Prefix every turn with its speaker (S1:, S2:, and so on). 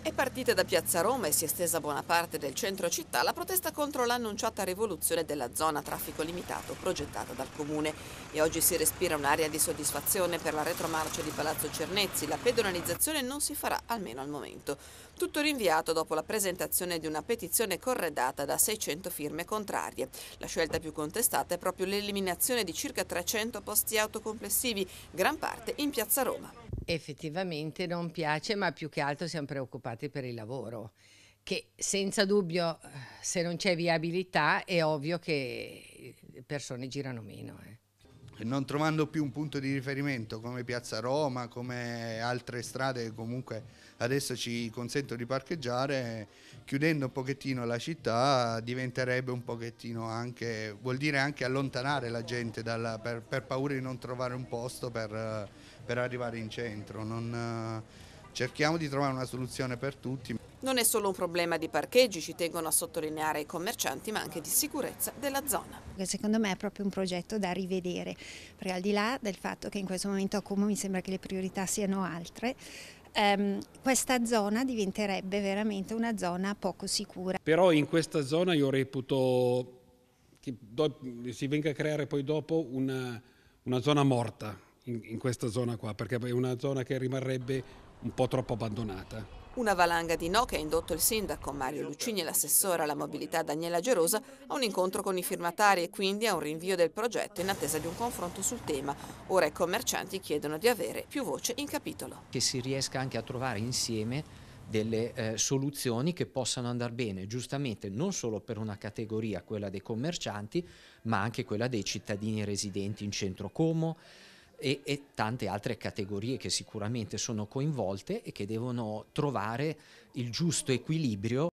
S1: È partita da Piazza Roma e si è estesa buona parte del centro città la protesta contro l'annunciata rivoluzione della zona traffico limitato progettata dal comune e oggi si respira un'area di soddisfazione per la retromarcia di Palazzo Cernezzi, la pedonalizzazione non si farà almeno al momento. Tutto rinviato dopo la presentazione di una petizione corredata da 600 firme contrarie. La scelta più contestata è proprio l'eliminazione di circa 300 posti auto complessivi, gran parte in Piazza Roma.
S2: Effettivamente non piace, ma più che altro siamo preoccupati per il lavoro, che senza dubbio eh, se non c'è viabilità è ovvio che le persone girano meno. Eh
S3: non trovando più un punto di riferimento come Piazza Roma, come altre strade che comunque adesso ci consentono di parcheggiare, chiudendo un pochettino la città diventerebbe un pochettino anche, vuol dire anche allontanare la gente dalla, per, per, paura di non trovare un posto per, per arrivare in centro. Non, cerchiamo di trovare una soluzione per tutti.
S1: Non è solo un problema di parcheggi, ci tengono a sottolineare i commercianti,
S4: ma anche di sicurezza della zona. Secondo me è proprio un progetto da rivedere, perché al di là del fatto che in questo momento a Como mi sembra che le priorità siano altre, Um, questa zona diventerebbe veramente una zona poco sicura.
S5: Però in questa zona io reputo che si venga a creare poi dopo una, una zona morta in, in questa zona qua, perché è una zona che rimarrebbe un po' troppo abbandonata.
S1: Una valanga di no che ha indotto il sindaco Mario Lucini e l'assessore alla mobilità Daniela Gerosa a un incontro con i firmatari e quindi a un rinvio del progetto in attesa di un confronto sul tema. Ora i commercianti chiedono di avere più voce in capitolo.
S6: Che si riesca anche a trovare insieme delle eh, soluzioni che possano andare bene giustamente non solo per una categoria, quella dei commercianti, ma anche quella dei cittadini residenti in centro Como, e, e, tante altre categorie che sicuramente sono coinvolte e che devono trovare il giusto equilibrio